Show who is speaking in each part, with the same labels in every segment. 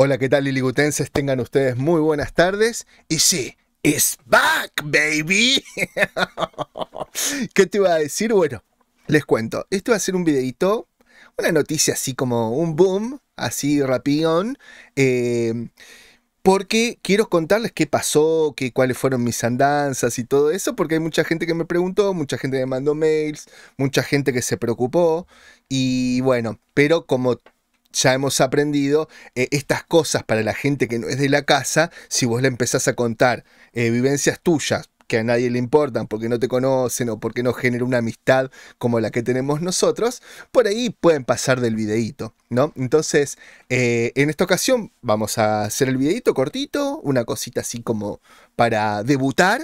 Speaker 1: Hola, ¿qué tal, liligutenses? Tengan ustedes muy buenas tardes. Y sí, es back, baby. ¿Qué te iba a decir? Bueno, les cuento. Esto va a ser un videito, una noticia así como un boom, así rapidón. Eh, porque quiero contarles qué pasó, qué, cuáles fueron mis andanzas y todo eso, porque hay mucha gente que me preguntó, mucha gente me mandó mails, mucha gente que se preocupó, y bueno, pero como ya hemos aprendido eh, estas cosas para la gente que no es de la casa, si vos le empezás a contar eh, vivencias tuyas que a nadie le importan porque no te conocen o porque no genera una amistad como la que tenemos nosotros, por ahí pueden pasar del videíto, ¿no? Entonces, eh, en esta ocasión vamos a hacer el videíto cortito, una cosita así como para debutar,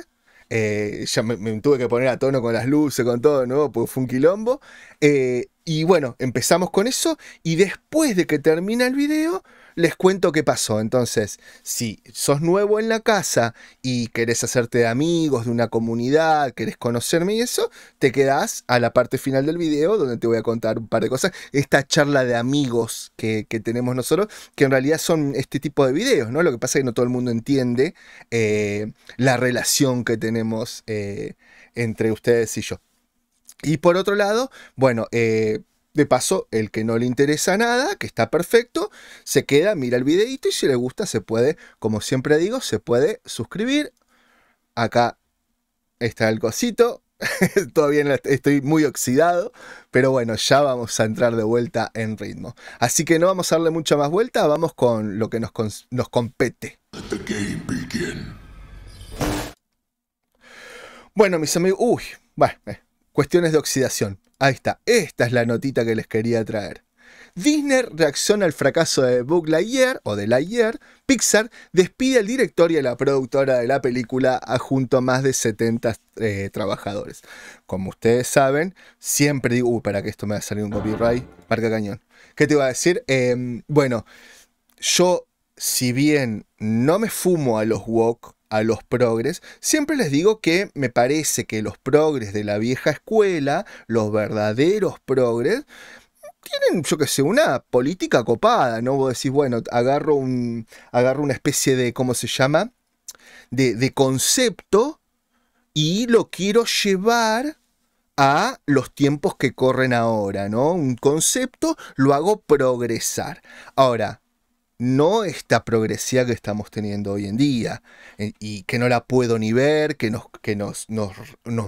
Speaker 1: ya me, tuve que poner a tono con las luces, con todo, ¿no? Pues fue un quilombo. Y bueno, empezamos con eso y después de que termina el video, les cuento qué pasó. Entonces, si sos nuevo en la casa y querés hacerte amigos, de una comunidad, querés conocerme y eso, te quedás a la parte final del video donde te voy a contar un par de cosas. Esta charla de amigos que, tenemos nosotros, que en realidad son este tipo de videos, ¿no? Lo que pasa es que no todo el mundo entiende eh, la relación que tenemos eh, entre ustedes y yo. Y por otro lado, bueno, eh, de paso, el que no le interesa nada, que está perfecto, se queda, mira el videito y si le gusta se puede, como siempre digo, se puede suscribir. Acá está el cosito. Todavía estoy muy oxidado, pero bueno, ya vamos a entrar de vuelta en ritmo. Así que no vamos a darle mucha más vuelta, vamos con lo que nos, compete. Bueno, mis amigos, uy, bueno, eh, Cuestiones de oxidación. Ahí está. Esta es la notita que les quería traer. Disney reacciona al fracaso de Bug Lightyear o de Lightyear. Pixar despide al director y a la productora de la película junto a más de 70 eh, trabajadores. Como ustedes saben, siempre digo, Uy, uh, para que esto me va a salir un copyright, marca cañón. ¿Qué te iba a decir? Em, bueno, yo, si bien no me fumo a los wok, a los progres, siempre les digo que me parece que los progres de la vieja escuela, los verdaderos progres, tienen, yo que sé, una política copada, ¿no? Vos decís, bueno, agarro, un, agarro una especie de, ¿cómo se llama? De, de concepto y lo quiero llevar a los tiempos que corren ahora, ¿no? Un concepto lo hago progresar. Ahora, no esta progresía que estamos teniendo hoy en día y que no la puedo ni ver, que nos, que nos, nos,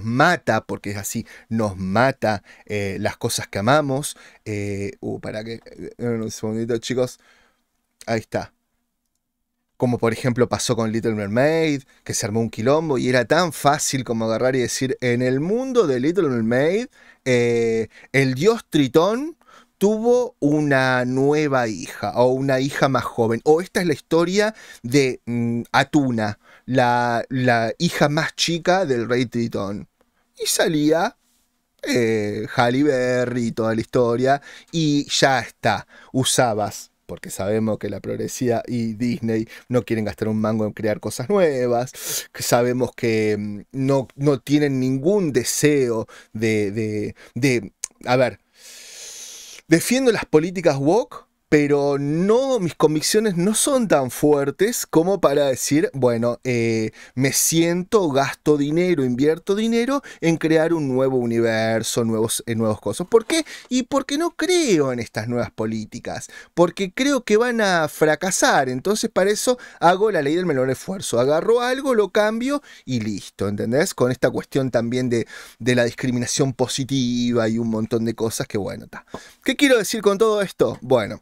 Speaker 1: mata, porque es así, nos mata eh, las cosas que amamos. Eh, uh, para que... Eh, un segundito, chicos. Ahí está. Como por ejemplo pasó con Little Mermaid, que se armó un quilombo y era tan fácil como agarrar y decir, en el mundo de Little Mermaid, eh, el dios Tritón tuvo una nueva hija o una hija más joven. O esta es la historia de mm, Atuna, la, hija más chica del rey Tritón. Y salía eh, Halle y toda la historia. Y ya está, usabas. Porque sabemos que la progresía y Disney no quieren gastar un mango en crear cosas nuevas. Sabemos que mm, no, no tienen ningún deseo de, de, de a ver, defiendo las políticas woke pero no, mis convicciones no son tan fuertes como para decir, bueno, eh, me siento, gasto dinero, invierto dinero en crear un nuevo universo, nuevos, eh, nuevos cosas. ¿Por qué? Y porque no creo en estas nuevas políticas, porque creo que van a fracasar. Entonces, para eso hago la ley del menor esfuerzo. Agarro algo, lo cambio y listo, ¿entendés? Con esta cuestión también de, de la discriminación positiva y un montón de cosas que, bueno, está. ¿Qué quiero decir con todo esto? Bueno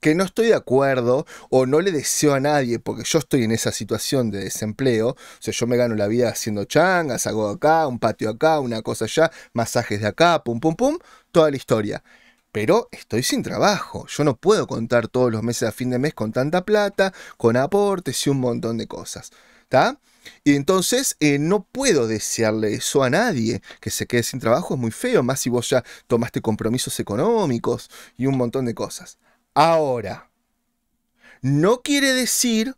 Speaker 1: que no estoy de acuerdo o no le deseo a nadie, porque yo estoy en esa situación de desempleo, o sea, yo me gano la vida haciendo changas, hago acá, un patio acá, una cosa allá, masajes de acá, pum, pum, pum, toda la historia. Pero estoy sin trabajo, yo no puedo contar todos los meses a fin de mes con tanta plata, con aportes y un montón de cosas. ¿Está? Y entonces eh, no puedo desearle eso a nadie. Que se quede sin trabajo es muy feo, más si vos ya tomaste compromisos económicos y un montón de cosas. Ahora, no quiere decir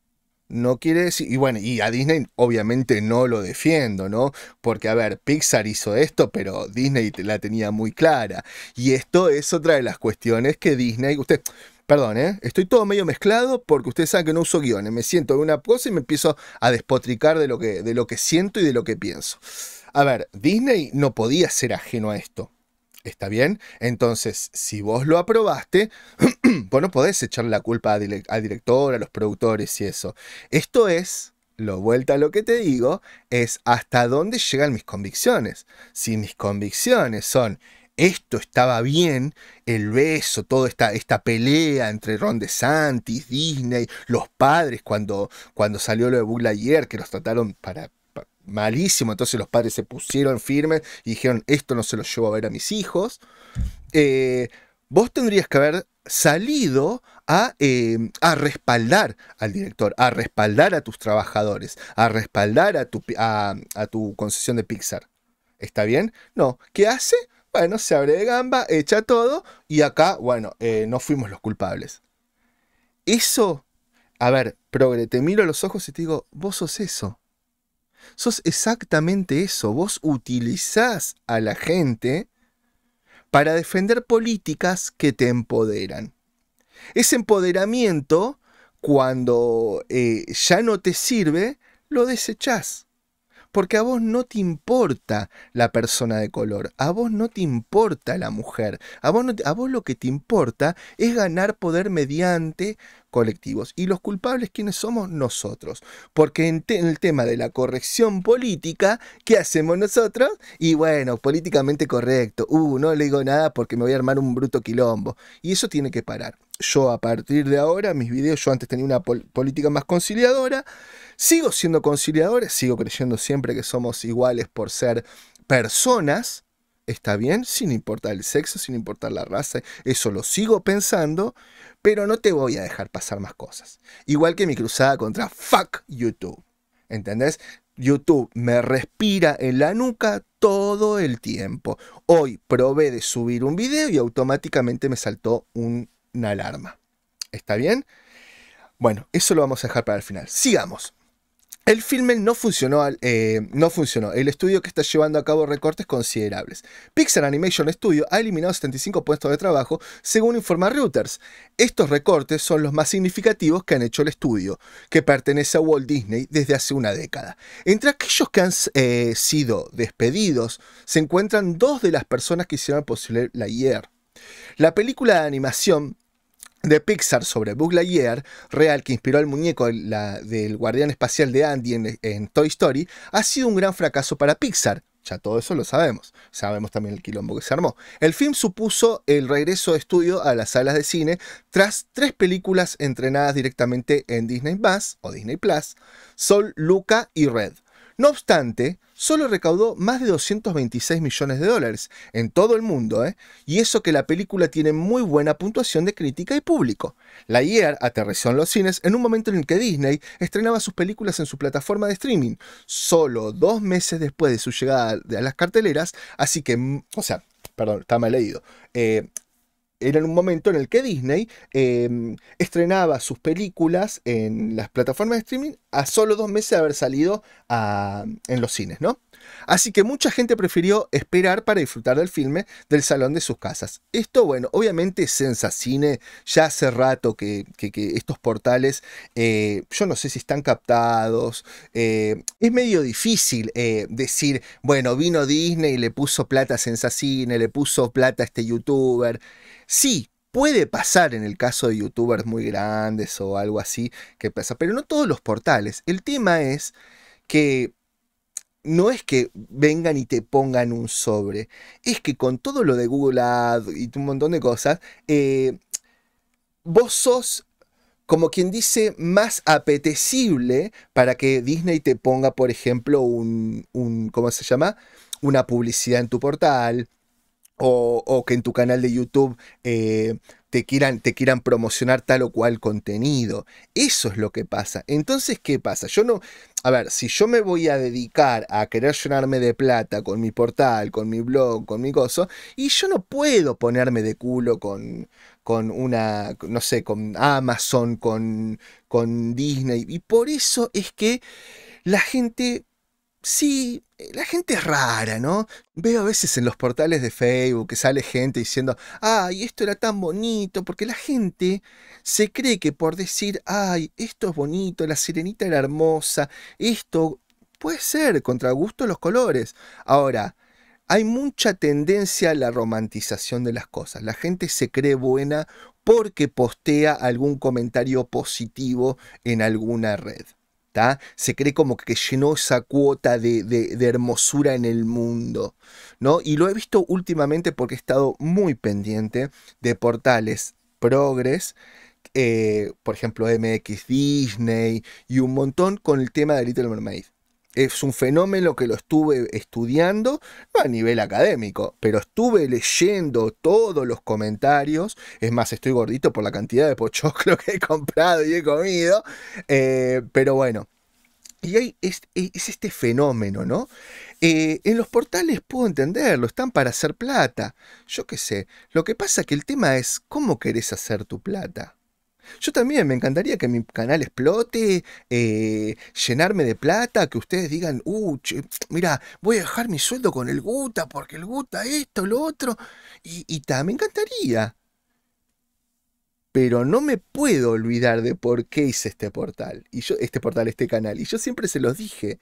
Speaker 1: no quiere decir, y bueno, y a Disney obviamente no lo defiendo, ¿no? Porque, a ver, Pixar hizo esto, pero Disney la tenía muy clara. Y esto es otra de las cuestiones que Disney, usted, perdón, ¿eh? Estoy todo medio mezclado porque usted sabe que no uso guiones, me siento de una cosa y me empiezo a despotricar de lo que, de lo que siento y de lo que pienso. A ver, Disney no podía ser ajeno a esto. ¿Está bien? Entonces, si vos lo aprobaste, vos no podés echar la culpa al, director, a los productores y eso. Esto es lo vuelta a lo que te digo, es hasta dónde llegan mis convicciones. Si mis convicciones son esto estaba bien, el beso, toda esta, esta pelea entre Ron DeSantis, Disney, los padres cuando, cuando salió lo de bugla ayer, que los trataron para malísimo. Entonces los padres se pusieron firmes y dijeron, esto no se lo llevo a ver a mis hijos. Eh, vos tendrías que haber salido em, a, respaldar al director, a respaldar a tus trabajadores, a respaldar a tu, a, tu concesión de Pixar. ¿Está bien? No. ¿Qué hace? Bueno, se abre de gamba, echa todo y acá, bueno, eh, no fuimos los culpables. Eso, a ver, progre, te miro a los ojos y te digo, vos sos eso. Sos exactamente eso. Vos utilizás a la gente para defender políticas que te empoderan. Ese empoderamiento, cuando eh, ya no te sirve, lo desechás. Porque a vos no te importa la persona de color, a vos no te importa la mujer, a vos, a vos lo que te importa es ganar poder mediante colectivos. Y los culpables, ¿quiénes somos? Nosotros. Porque en, el tema de la corrección política, ¿qué hacemos nosotros? Y bueno, políticamente correcto. Uh, no le digo nada porque me voy a armar un bruto quilombo. Y eso tiene que parar. Yo a partir de ahora, mis videos, yo antes tenía una política más conciliadora. Sigo siendo conciliador, sigo creyendo siempre que somos iguales por ser personas está bien sin importar el sexo, sin importar la raza, eso lo sigo pensando, pero no te voy a dejar pasar más cosas. Igual que mi cruzada contra fuck YouTube, ¿entendés? YouTube me respira en la nuca todo el tiempo. Hoy probé de subir un video y automáticamente me saltó una alarma. ¿Está bien? Bueno, eso lo vamos a dejar para el final. Sigamos. El filme no funcionó, eh, no funcionó. El estudio que está llevando a cabo recortes considerables. Pixar Animation Studio ha eliminado 75 puestos de trabajo, según informa Reuters. Estos recortes son los más significativos que han hecho el estudio, que pertenece a Walt Disney desde hace una década. Entre aquellos que han eh, sido despedidos, se encuentran dos de las personas que hicieron posible la IER. La película de animación de Pixar sobre Buzz Lightyear, real que inspiró al muñeco del guardián espacial de Andy en, Toy Story, ha sido un gran fracaso para Pixar. Ya todo eso lo sabemos. Sabemos también el quilombo que se armó. El film supuso el regreso de estudio a las salas de cine tras tres películas entrenadas directamente en Disney o Disney Plus, Sol, Luca y Red. No obstante, solo recaudó más de 226 millones de dólares en todo el mundo, ¿eh? y eso que la película tiene muy buena puntuación de crítica y público. La IER aterrizó en los cines en un momento en el que Disney estrenaba sus películas en su plataforma de streaming, solo dos meses después de su llegada a las carteleras, así que, mm, o sea, perdón, está mal leído. Eh, era un momento en el que Disney em, estrenaba sus películas en las plataformas de streaming a solo dos meses de haber salido en los cines, ¿no? Así que mucha gente prefirió esperar para disfrutar del filme del salón de sus casas. Esto, bueno, obviamente Sensacine ya hace rato que, estos portales, eh, yo no sé si están captados, eh, es medio difícil eh, decir, bueno, vino Disney y le puso plata a Sensacine, le puso plata a este youtuber. Sí, puede pasar en el caso de youtubers muy grandes o algo así que pasa, pero no todos los portales. El tema es que no es que vengan y te pongan un sobre, es que con todo lo de Google Ads y un montón de cosas, eh, vos sos como quien dice, más apetecible para que Disney te ponga, por ejemplo, un ¿cómo se llama? Una publicidad en tu portal, o, que en tu canal de YouTube eh, te, quieran, te quieran promocionar tal o cual contenido. Eso es lo que pasa. Entonces, ¿qué pasa? Yo no, a ver, si yo me voy a dedicar a querer llenarme de plata con mi portal, con mi blog, con mi gozo, y yo no puedo ponerme de culo con, con una, no sé, con Amazon, con, con Disney. Y por eso es que la gente Sí, eh, la gente es rara, ¿no? Veo a veces en los portales de Facebook que sale gente diciendo, ay, esto era tan bonito, porque la gente se cree que por decir, ay, esto es bonito, la sirenita era hermosa, esto puede ser contra gusto los colores. Ahora, hay mucha tendencia a la romantización de las cosas. La gente se cree buena porque postea algún comentario positivo en alguna red. Se cree como que llenó esa cuota de, hermosura en el mundo, ¿no? Y lo he visto últimamente porque he estado muy pendiente de portales progres, eh, por ejemplo MX Disney y un montón con el tema de Little Mermaid es un fenómeno que lo estuve estudiando, no a nivel académico, pero estuve leyendo todos los comentarios. Es más, estoy gordito por la cantidad de pochoclo que he comprado y he comido. Eh, pero bueno, y es, este fenómeno, ¿no? Eh, en los portales puedo entenderlo, están para hacer plata. Yo qué sé. Lo que pasa que el tema es cómo querés hacer tu plata. Yo también, me encantaría que mi canal explote, eh, llenarme de plata, que ustedes digan, uh, mira, voy a dejar mi sueldo con el Guta, porque el Guta esto, lo otro, y, y me encantaría. Pero no me puedo olvidar de por qué hice este portal, y yo, este portal, este canal, y yo siempre se los dije.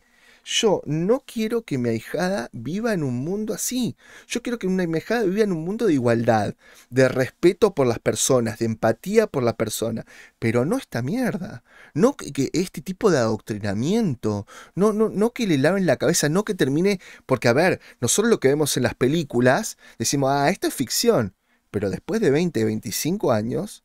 Speaker 1: Yo no quiero que mi ahijada viva en un mundo así. Yo quiero que mi ahijada viva en un mundo de igualdad, de respeto por las personas, de empatía por la persona. Pero no esta mierda. No que, este tipo de adoctrinamiento. No, no, no que le laven la cabeza, no que termine. Porque, a ver, nosotros lo que vemos en las películas, decimos, ah, esto es ficción. Pero después de 20, 25 años,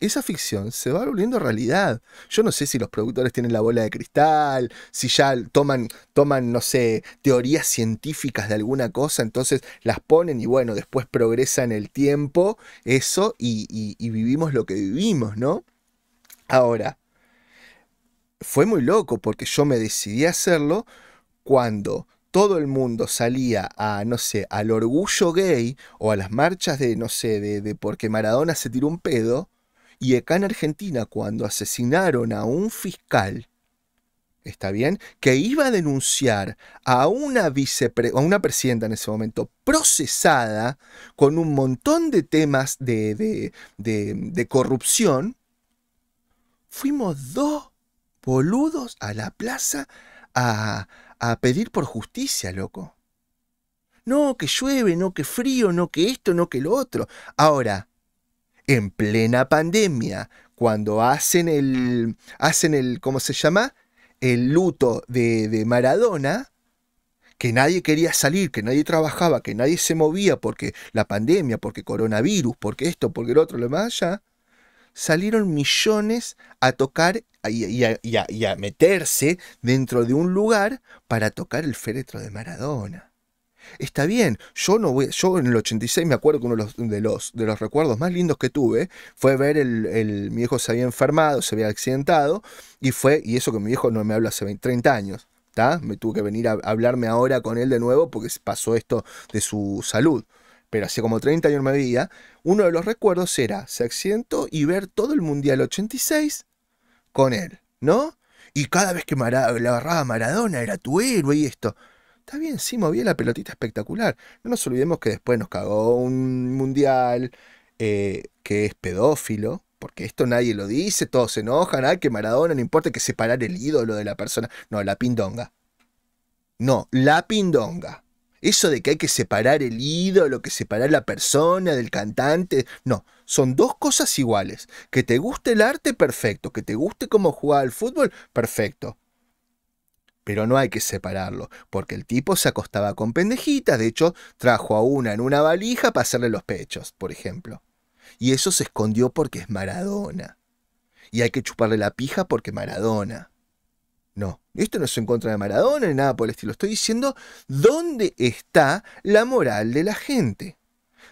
Speaker 1: esa ficción se va volviendo realidad. Yo no sé si los productores tienen la bola de cristal, si ya toman, toman, no sé, teorías científicas de alguna cosa, entonces las ponen y bueno, después progresa en el tiempo eso y, vivimos lo que vivimos, ¿no? Ahora, fue muy loco porque yo me decidí a hacerlo cuando todo el mundo salía a, no sé, al orgullo gay o a las marchas de, no sé, de, de porque Maradona se tiró un pedo, y acá en Argentina, cuando asesinaron a un fiscal, ¿está bien? Que iba a denunciar a una, presidenta en ese momento procesada con un montón de temas de, corrupción, fuimos dos boludos a la plaza a, a pedir por justicia, loco. No, que llueve, no, que frío, no, que esto, no, que lo otro. Ahora, en plena pandemia, cuando hacen el, hacen el ¿cómo se llama? El luto de, Maradona, que nadie quería salir, que nadie trabajaba, que nadie se movía porque la pandemia, porque coronavirus, porque esto, porque el otro, lo demás, allá, salieron millones a tocar y a meterse dentro de un lugar para tocar el féretro de Maradona. Está bien, yo no voy, yo en el 86 me acuerdo que uno de los, de los, recuerdos más lindos que tuve fue ver el, el, mi hijo se había enfermado, se había accidentado, y fue, y eso que mi hijo no me habla hace 30 años, está Me tuve que venir a hablarme ahora con él de nuevo porque pasó esto de su salud pero hace como 30 años me veía, uno de los recuerdos era, se accidentó y ver todo el Mundial 86 con él, ¿no? Y cada vez que Mara, la agarraba Maradona era tu héroe y esto. Está bien, sí, movía la pelotita espectacular. No nos olvidemos que después nos cagó un mundial eh, que es pedófilo, porque esto nadie lo dice, todos se enojan, que Maradona no importa que separar el ídolo de la persona. No, la pindonga. No, la pindonga. Eso de que hay que separar el ídolo, que separar la persona del cantante, no, son dos cosas iguales. Que te guste el arte, perfecto. Que te guste cómo jugar al fútbol, perfecto pero no hay que separarlo, porque el tipo se acostaba con pendejitas, de hecho trajo a una en una valija para hacerle los pechos, por ejemplo. Y eso se escondió porque es Maradona. Y hay que chuparle la pija porque Maradona. No, esto no es en contra de Maradona ni nada por el estilo. Estoy diciendo dónde está la moral de la gente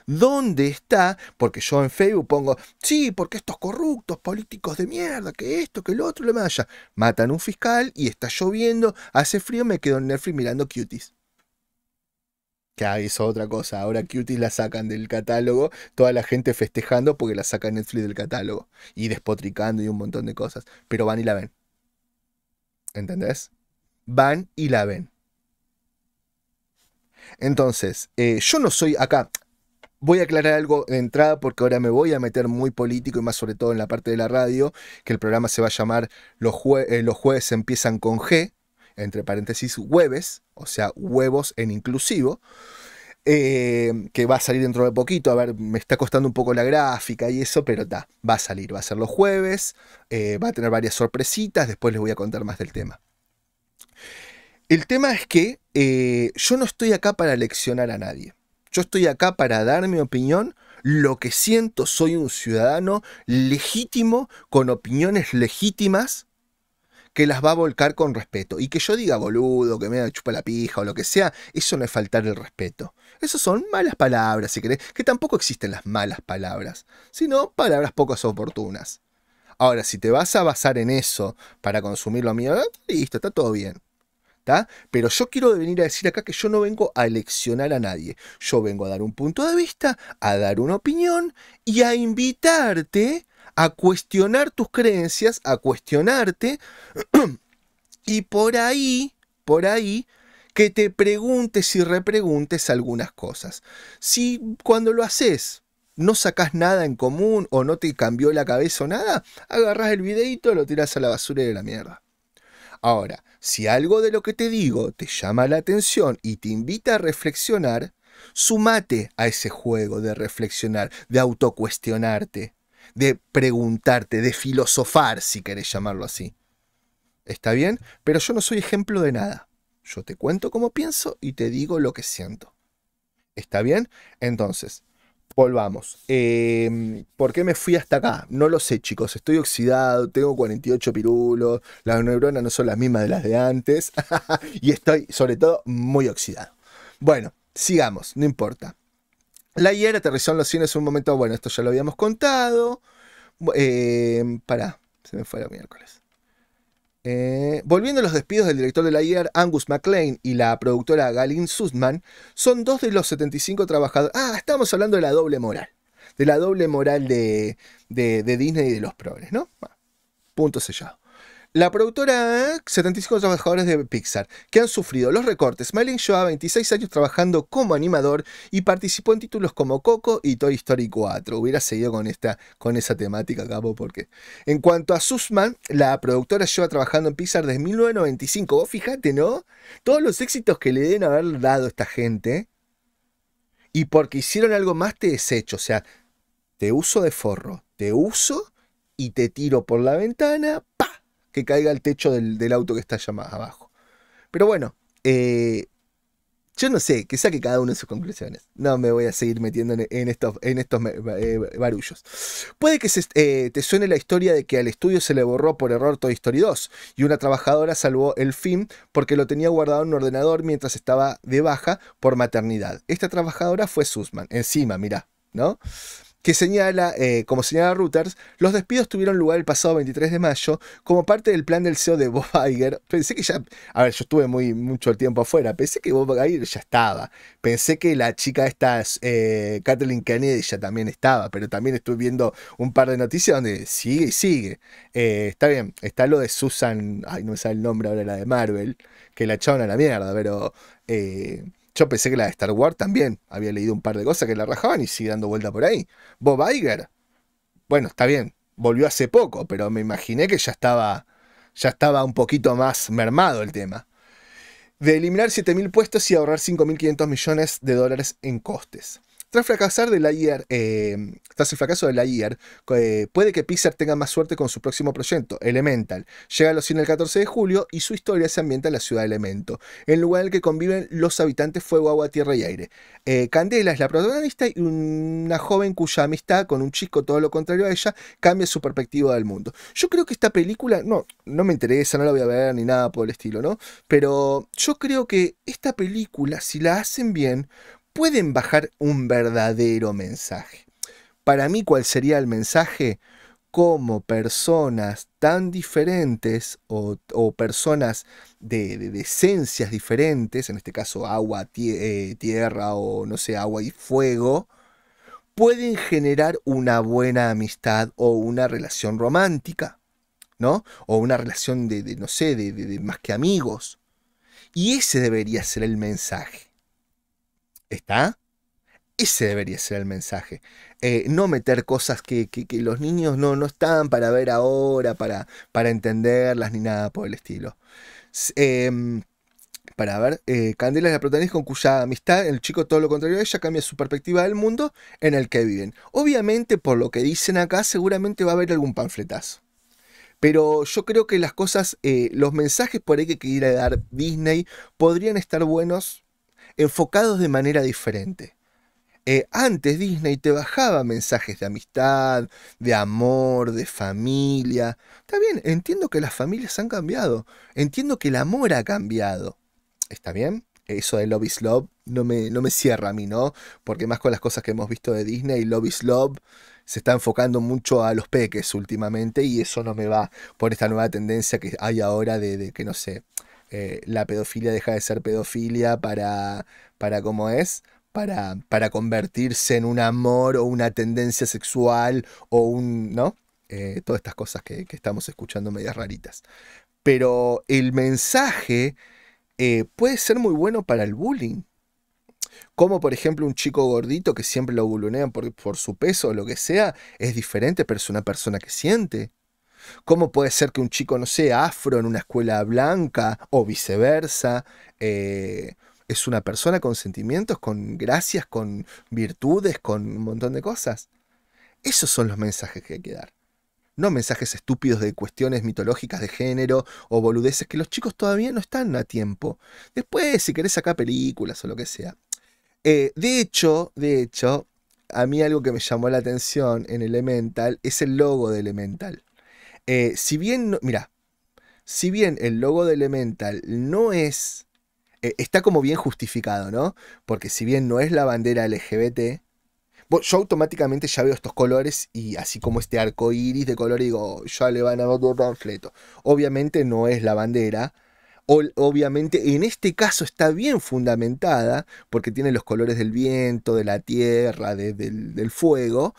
Speaker 1: dónde está, porque yo en Facebook pongo, sí, porque estos corruptos políticos de mierda, que esto, que el otro, le allá. matan un fiscal y está lloviendo, hace frío, me quedo en Netflix mirando cuties. Que ah, es otra cosa, ahora cuties la sacan del catálogo, toda la gente festejando porque la saca Netflix del catálogo y despotricando y un montón de cosas, pero van y la ven. ¿Entendés? Van y la ven. Entonces, eh, yo no soy acá, Voy a aclarar algo de entrada porque ahora me voy a meter muy político y más sobre todo en la parte de la radio, que el programa se va a llamar Los, eh, los jueves empiezan con G, entre paréntesis jueves, o sea, huevos en inclusivo. Eh, que va a salir dentro de poquito. A ver, me está costando un poco la gráfica y eso, pero va a salir, va a ser los jueves, eh, va a tener varias sorpresitas, después les voy a contar más del tema. El tema es que yo no estoy acá para leccionar a nadie. Yo estoy acá para dar mi opinión, lo que siento, soy un ciudadano legítimo, con opiniones legítimas, que las va a volcar con respeto. Y que yo diga boludo, que me chupa la pija o lo que sea, eso no es faltar el respeto. Esas son malas palabras, si querés, que tampoco existen las malas palabras, sino palabras pocas oportunas. Ahora, si te vas a basar en eso para consumir lo mío, eh, listo, está todo bien. Pero yo quiero venir a decir acá que yo no vengo a leccionar a nadie. Yo vengo a dar un punto de vista, a dar una opinión y a invitarte a cuestionar tus creencias, a cuestionarte y por ahí, por ahí, que te preguntes y repreguntes algunas cosas. Si cuando lo haces no sacás nada en común o no te cambió la cabeza o nada, agarras el videito, lo tiras a la basura de la mierda. Ahora, si algo de lo que te digo te llama la atención y te invita a reflexionar, sumate a ese juego de reflexionar, de autocuestionarte, de preguntarte, de filosofar, si querés llamarlo así. ¿Está bien? Pero yo no soy ejemplo de nada. Yo te cuento cómo pienso y te digo lo que siento. ¿Está bien? Entonces, Volvamos. Em, ¿Por qué me fui hasta acá? No lo sé, chicos. Estoy oxidado, tengo 48 pirulos, las neuronas no son las mismas de las de antes y estoy, sobre todo, muy oxidado. Bueno, sigamos, no importa. La IER aterrizó en los cines un momento, bueno, esto ya lo habíamos contado. Em, pará, se me fue el miércoles. Eh, volviendo a los despidos del director de la IER, Angus McLean, y la productora Galin Sussman, son dos de los 75 trabajadores. Ah, estamos hablando de la doble moral. De la doble moral de, de, Disney y de los progres, ¿no? punto sellado. La productora, 75 trabajadores de Pixar, que han sufrido los recortes. Smiling lleva 26 años trabajando como animador y participó en títulos como Coco y Toy Story 4. Hubiera seguido con, esta, con esa temática, cabo, porque. En cuanto a Susman, la productora lleva trabajando en Pixar desde 1995. Vos fíjate, ¿no? Todos los éxitos que le deben haber dado esta gente. Y porque hicieron algo más, te desecho. O sea, te uso de forro, te uso y te tiro por la ventana. ¡Pa! que caiga al techo del, auto que está allá más abajo. Pero bueno, eh, yo no sé, que saque cada uno de sus conclusiones. No me voy a seguir metiendo en, estos, en eh, barullos. Puede que eh, te suene la historia de que al estudio se le borró por error Toy Story 2 y una trabajadora salvó el film porque lo tenía guardado en un ordenador mientras estaba de baja por maternidad. Esta trabajadora fue Sussman. Encima, mirá, ¿no? que señala, eh, como señala Reuters, los despidos tuvieron lugar el pasado 23 de mayo como parte del plan del CEO de Bob Iger. Pensé que ya, a ver, yo estuve muy, mucho tiempo afuera, pensé que Bob Iger ya estaba, pensé que la chica esta, eh, Kathleen Kennedy, ya también estaba, pero también estuve viendo un par de noticias donde sigue y sigue. Eh, está bien, está lo de Susan, ay, no me sale el nombre ahora, la de Marvel, que la echaron a la mierda, pero... Eh, yo pensé que la de Star Wars también. Había leído un par de cosas que la rajaban y sigue dando vuelta por ahí. Bob Iger. Bueno, está bien. Volvió hace poco, pero me imaginé que ya estaba, ya estaba un poquito más mermado el tema. De eliminar 7.000 puestos y ahorrar 5.500 millones de dólares en costes. Tras fracasar de la em, el fracaso de la IAR, eh, puede que Pixar tenga más suerte con su próximo proyecto, Elemental. Llega a los cines el 14 de julio y su historia se ambienta en la ciudad de Elemento, el lugar en que conviven los habitantes fuego, agua, tierra y aire. Eh, Candela es la protagonista y una joven cuya amistad con un chico todo lo contrario a ella cambia su perspectiva del mundo. Yo creo que esta película, no, no me interesa, no la voy a ver ni nada por el estilo, ¿no? Pero yo creo que esta película, si la hacen bien, pueden bajar un verdadero mensaje. Para mí, ¿cuál sería el mensaje? Como personas tan diferentes o, personas de, esencias diferentes, en este caso agua, eh, tierra o no sé, agua y fuego, pueden generar una buena amistad o una relación romántica, ¿no? O una relación de, no sé, de, más que amigos. Y ese debería ser el mensaje. ¿Está? Ese debería ser el mensaje. Eh, no meter cosas que, que, los niños no, no están para ver ahora, para, para entenderlas, ni nada por el estilo. Em, para ver, eh, Candela es la protagonista con cuya amistad el chico, todo lo contrario ella, cambia su perspectiva del mundo en el que viven. Obviamente, por lo que dicen acá, seguramente va a haber algún panfletazo. Pero yo creo que las cosas, eh, los mensajes por ahí que quiere dar Disney podrían estar buenos enfocados de manera diferente. Eh, antes Disney te bajaba mensajes de amistad, de amor, de familia. Está bien, entiendo que las familias han cambiado, entiendo que el amor ha cambiado. ¿Está bien? Eso de Love is Love no me, no me cierra a mí, ¿no? Porque más con las cosas que hemos visto de Disney, Love is Love se está enfocando mucho a los peques últimamente y eso no me va por esta nueva tendencia que hay ahora de, de que no sé, eh, la pedofilia deja de ser pedofilia para, para cómo es, para, convertirse en un amor o una tendencia sexual o un, ¿no? Eh, todas estas cosas que, estamos escuchando medias raritas. Pero el mensaje eh, puede ser muy bueno para el bullying. Como por ejemplo un chico gordito que siempre lo bulonean por, por su peso o lo que sea, es diferente, pero es una persona que siente. ¿Cómo puede ser que un chico no sea afro en una escuela blanca o viceversa? Eh, es una persona con sentimientos, con gracias, con virtudes, con un montón de cosas. Esos son los mensajes que hay que dar. No mensajes estúpidos de cuestiones mitológicas de género o boludeces que los chicos todavía no están a tiempo. Después, si querés sacar películas o lo que sea. Eh, de hecho, de hecho, a mí algo que me llamó la atención en Elemental es el logo de Elemental. Eh, si bien, mira, si bien el logo de Elemental no es, eh, está como bien justificado, ¿no? Porque si bien no es la bandera LGBT, yo automáticamente ya veo estos colores y así como este arco iris de color, digo, oh, ya le van a dar un refleto. Obviamente no es la bandera. obviamente en este caso está bien fundamentada porque tiene los colores del viento, de la tierra, del fuego.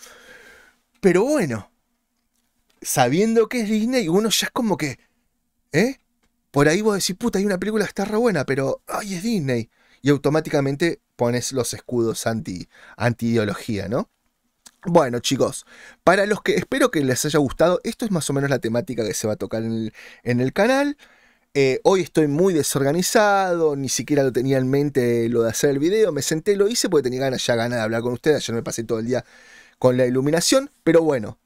Speaker 1: Pero bueno, sabiendo que es Disney, uno ya es como que, ¿eh? Por ahí vos decís, puta, hay una película que está re buena, pero, ay, es Disney. Y automáticamente pones los escudos anti, anti ideología, ¿no? Bueno chicos, para los que espero que les haya gustado, esto es más o menos la temática que se va a tocar en el, canal. Eh, hoy estoy muy desorganizado, ni siquiera lo tenía en mente lo de hacer el video, me senté, lo hice porque tenía ganas ya ganas de hablar con ustedes, ayer me pasé todo el día con la iluminación, pero bueno,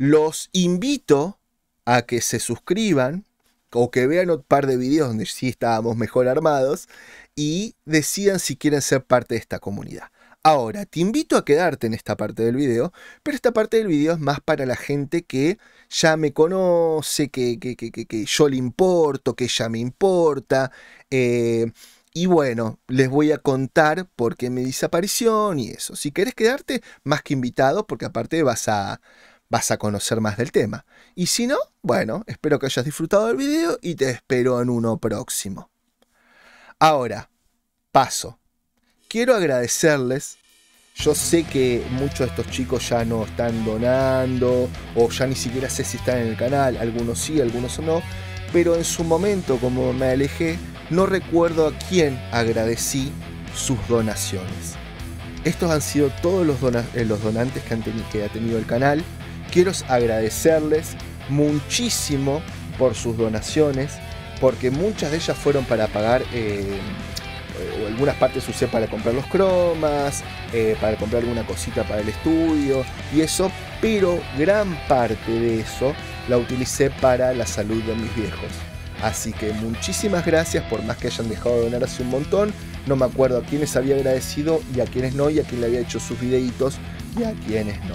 Speaker 1: los invito a que se suscriban o que vean un par de videos donde sí estábamos mejor armados y decidan si quieren ser parte de esta comunidad. Ahora, te invito a quedarte en esta parte del video, pero esta parte del video es más para la gente que ya me conoce, que, que, yo le importo, que ya me importa. Eh, y bueno, les voy a contar por qué mi desaparición y eso. Si querés quedarte, más que invitado, porque aparte vas a, vas a conocer más del tema. Y si no, bueno, espero que hayas disfrutado del video y te espero en uno próximo. Ahora, paso. Quiero agradecerles. Yo sé que muchos de estos chicos ya no están donando o ya ni siquiera sé si están en el canal, algunos sí, algunos no, pero en su momento como me alejé, no recuerdo a quién agradecí sus donaciones. Estos han sido todos los, eh, donantes que, han que ha tenido el canal quiero agradecerles muchísimo por sus donaciones, porque muchas de ellas fueron para pagar, eh, eh, o algunas partes usé para comprar los cromas, eh, para comprar alguna cosita para el estudio y eso, pero gran parte de eso la utilicé para la salud de mis viejos. Así que muchísimas gracias por más que hayan dejado de donar hace un montón. No me acuerdo a quienes había agradecido y a quienes no, y a quién le había hecho sus videitos y a quienes no.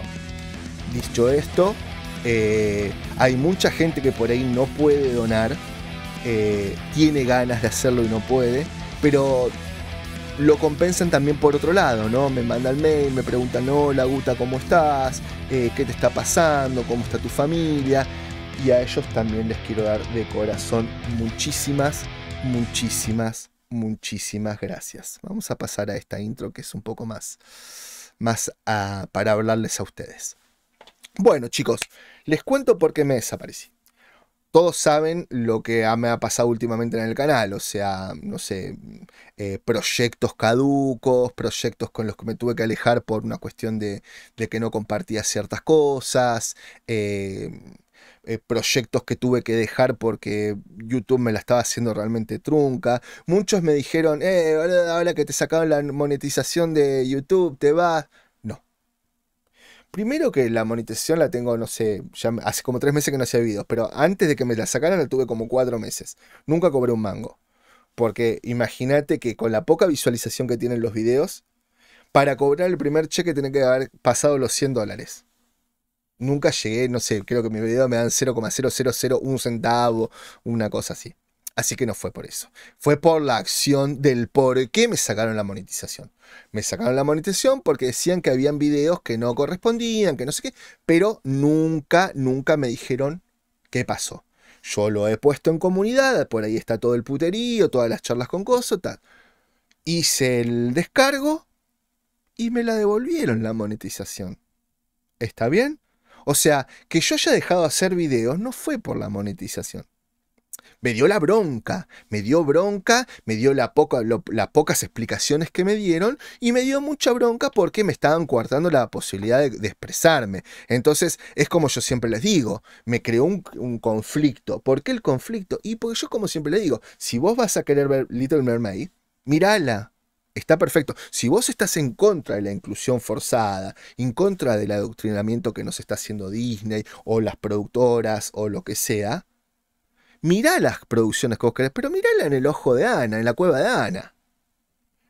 Speaker 1: Dicho esto, eh, hay mucha gente que por ahí no puede donar, eh, tiene ganas de hacerlo y no puede, pero lo compensan también por otro lado, ¿no? Me mandan mail, me preguntan, hola Guta, ¿cómo estás? Eh, ¿Qué te está pasando? ¿Cómo está tu familia? Y a ellos también les quiero dar de corazón muchísimas, muchísimas, muchísimas gracias. Vamos a pasar a esta intro que es un poco más, más ah, para hablarles a ustedes. Bueno, chicos, les cuento por qué me desaparecí. Todos saben lo que me ha pasado últimamente en el canal, o sea, no sé, eh, proyectos caducos, proyectos con los que me tuve que alejar por una cuestión de, que no compartía ciertas cosas, eh, eh, proyectos que tuve que dejar porque YouTube me la estaba haciendo realmente trunca. Muchos me dijeron, eh, que te sacaron la monetización de YouTube, te vas. Primero que la monetización la tengo, no sé, hace como tres meses que no hacía videos, pero antes de que me la sacaran la tuve como cuatro meses. Nunca cobré un mango. Porque imagínate que con la poca visualización que tienen los videos, para cobrar el primer cheque tiene que haber pasado los 100 dólares. Nunca llegué, no sé, creo que mis videos me dan 0,0001 un centavo, una cosa así. Así que no fue por eso. Fue por la acción del por qué me sacaron la monetización. Me sacaron la monetización porque decían que habían videos que no correspondían, que no sé qué, pero nunca, nunca me dijeron qué pasó. Yo lo he puesto en comunidad, por ahí está todo el puterío, todas las charlas con cosas, tal. Hice el descargo y me la devolvieron la monetización. ¿Está bien? O sea, que yo haya dejado de hacer videos no fue por la monetización me dio la bronca, me dio bronca, me dio las pocas explicaciones que me dieron y me dio mucha bronca porque me estaban coartando la posibilidad de, expresarme. Entonces es como yo siempre les digo, me creó un, un, conflicto. ¿Por qué el conflicto? Y porque yo como siempre les digo, si vos vas a querer ver Little Mermaid, mírala. Está perfecto. Si vos estás en contra de la inclusión forzada, en contra del adoctrinamiento que nos está haciendo Disney o las productoras o lo que sea, mirá las producciones que vos querés, pero mirala en el ojo de Ana, en la cueva de Ana.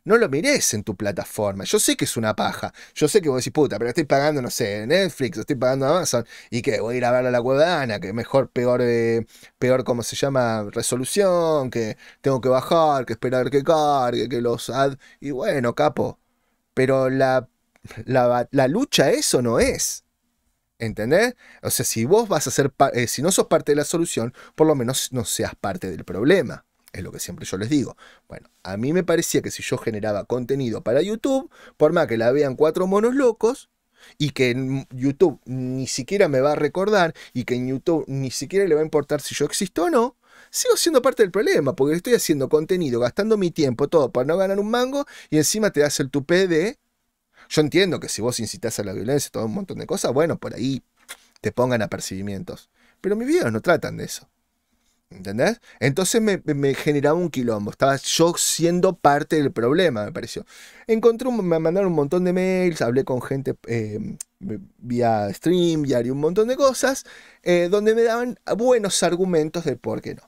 Speaker 1: No lo mires en tu plataforma. Yo sé que es una paja. Yo sé que vos decís, puta, pero estoy pagando, no sé, Netflix, estoy pagando Amazon. ¿Y que Voy a ir a ver a la cueva de Ana, que mejor, peor, eh, peor, ¿cómo se llama? Resolución, que tengo que bajar, que esperar que cargue, que los ad. Y bueno, capo. Pero la, la, la lucha eso no es. ¿Entendés? O sea, si vos vas a ser, eh, si no sos parte de la solución, por lo menos no seas parte del problema. Es lo que siempre yo les digo. Bueno, a mí me parecía que si yo generaba contenido para YouTube, por más que la vean cuatro monos locos, y que YouTube ni siquiera me va a recordar, y que en YouTube ni siquiera le va a importar si yo existo o no, sigo siendo parte del problema, porque estoy haciendo contenido, gastando mi tiempo, todo, para no ganar un mango, y encima te das el tupé de yo entiendo que si vos incitas a la violencia y todo un montón de cosas, bueno, por ahí te pongan apercibimientos. Pero mis videos no tratan de eso. ¿Entendés? Entonces me, generaba un quilombo. Estaba yo siendo parte del problema, me pareció. Encontré, me mandaron un montón de mails, hablé con gente eh, vía stream, y un montón de cosas, eh, donde me daban buenos argumentos de por qué no.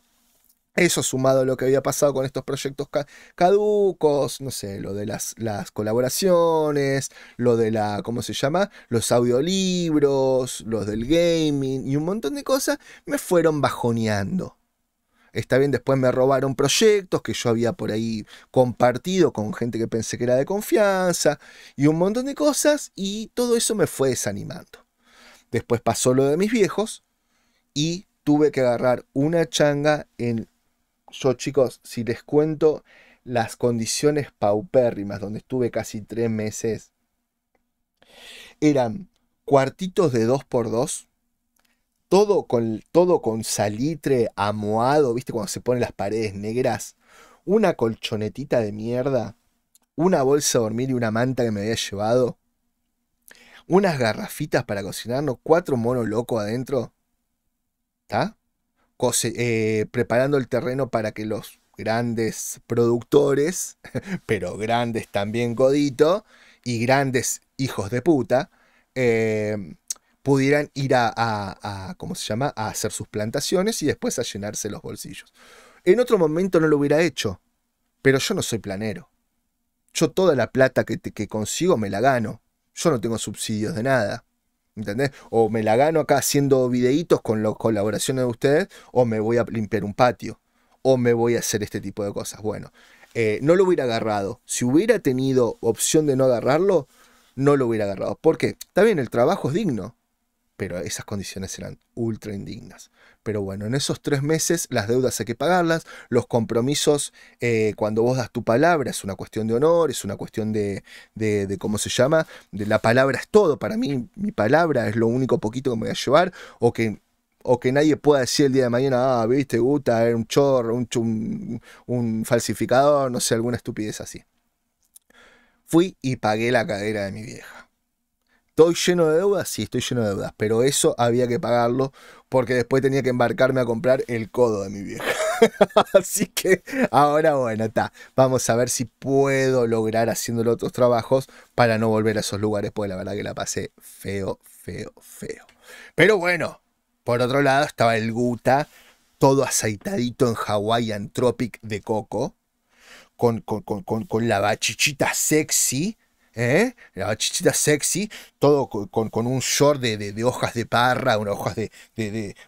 Speaker 1: Eso sumado a lo que había pasado con estos proyectos caducos, no sé, lo de las, colaboraciones, lo de la, ¿cómo se llama? Los audiolibros, los del gaming y un montón de cosas, me fueron bajoneando. Está bien, después me robaron proyectos que yo había por ahí compartido con gente que pensé que era de confianza y un montón de cosas y todo eso me fue desanimando. Después pasó lo de mis viejos y tuve que agarrar una changa en yo, chicos, si les cuento las condiciones paupérrimas donde estuve casi tres meses, eran cuartitos de 2x2, todo con, todo con salitre amoado, ¿viste? Cuando se ponen las paredes negras, una colchonetita de mierda, una bolsa de dormir y una manta que me había llevado, unas garrafitas para cocinarnos, cuatro monos locos adentro. ¿Está? Eh, preparando el terreno para que los grandes productores, pero grandes también Godito, y grandes hijos de puta, eh, pudieran ir a, ¿cómo se llama?, a hacer sus plantaciones y después a llenarse los bolsillos. En otro momento no lo hubiera hecho, pero yo no soy planero. Yo toda la plata que, que consigo me la gano. Yo no tengo subsidios de nada. ¿Entendés? O me la gano acá haciendo videitos con las colaboraciones de ustedes, o me voy a limpiar un patio, o me voy a hacer este tipo de cosas. Bueno, eh, no lo hubiera agarrado. Si hubiera tenido opción de no agarrarlo, no lo hubiera agarrado. ¿Por qué? Está bien, el trabajo es digno pero esas condiciones eran ultra indignas. Pero bueno, en esos tres meses las deudas hay que pagarlas, los compromisos, eh, cuando vos das tu palabra, es una cuestión de honor, es una cuestión de, de, cómo se llama, de la palabra es todo, para mí mi palabra es lo único poquito que me voy a llevar, o que, o que nadie pueda decir el día de mañana, ah, viste, Guta, era un chorro, un, un falsificador, no sé, alguna estupidez así. Fui y pagué la cadera de mi vieja ¿Estoy lleno de deudas? Sí, estoy lleno de deudas, pero eso había que pagarlo porque después tenía que embarcarme a comprar el codo de mi vieja. Así que ahora bueno, está. Vamos a ver si puedo lograr haciéndolo otros trabajos para no volver a esos lugares, porque la verdad que la pasé feo, feo, feo. Pero bueno, por otro lado estaba el Guta, todo aceitadito en Hawaiian Tropic de coco, con, con, con, con la bachichita sexy ¿eh? La chichita sexy, todo con, un short de, hojas de parra, unas hojas de,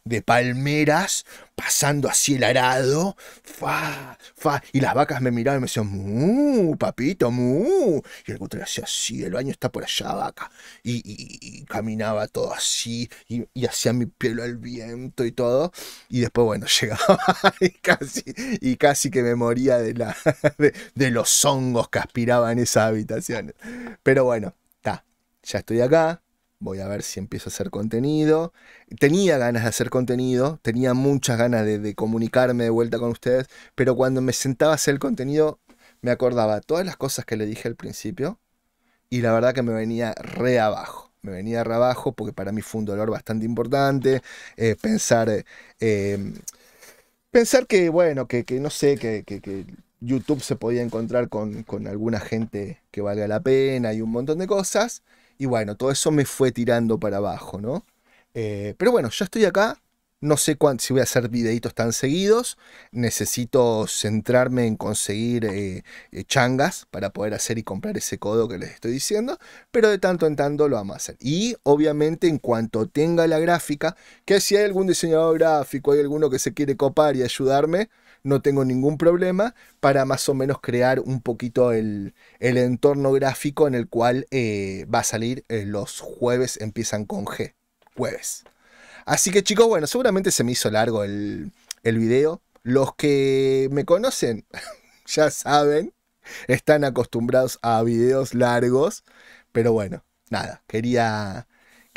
Speaker 1: de palmeras, pasando así el arado, fa, fa, y las vacas me miraban y me decían, mu, papito, mu, y el cutre hacía así, el baño está por allá, vaca, y, caminaba todo así, y, hacía mi pelo al viento y todo, y después, bueno, llegaba y casi, y casi que me moría de, la, los hongos que en esas habitaciones, pero bueno, está, ya estoy acá, voy a ver si empiezo a hacer contenido. Tenía ganas de hacer contenido, tenía muchas ganas de, comunicarme de vuelta con ustedes, pero cuando me sentaba a hacer el contenido me acordaba todas las cosas que le dije al principio y la verdad que me venía re abajo. Me venía re abajo porque para mí fue un dolor bastante importante eh, pensar... Eh, em, pensar que, bueno, que, que no sé, que, que, YouTube se podía encontrar con, con alguna gente que valga la pena y un montón de cosas. Y bueno, todo eso me fue tirando para abajo, ¿no? Eh, pero bueno, ya estoy acá. No sé si voy a hacer videitos tan seguidos. Necesito centrarme en conseguir eh, eh, changas para poder hacer y comprar ese codo que les estoy diciendo. Pero de tanto en tanto lo vamos a hacer. Y obviamente en cuanto tenga la gráfica, que si hay algún diseñador gráfico, hay alguno que se quiere copar y ayudarme, no tengo ningún problema para más o menos crear un poquito el, entorno gráfico en el cual eh, va a salir eh, los jueves, empiezan con G, jueves. Así que chicos, bueno, seguramente se me hizo largo el, el video. Los que me conocen ya saben, están acostumbrados a videos largos, pero bueno, nada, quería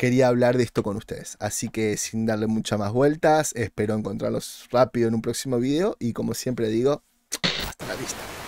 Speaker 1: quería hablar de esto con ustedes. Así que sin darle muchas más vueltas, espero encontrarlos rápido en un próximo video y como siempre digo, hasta la vista.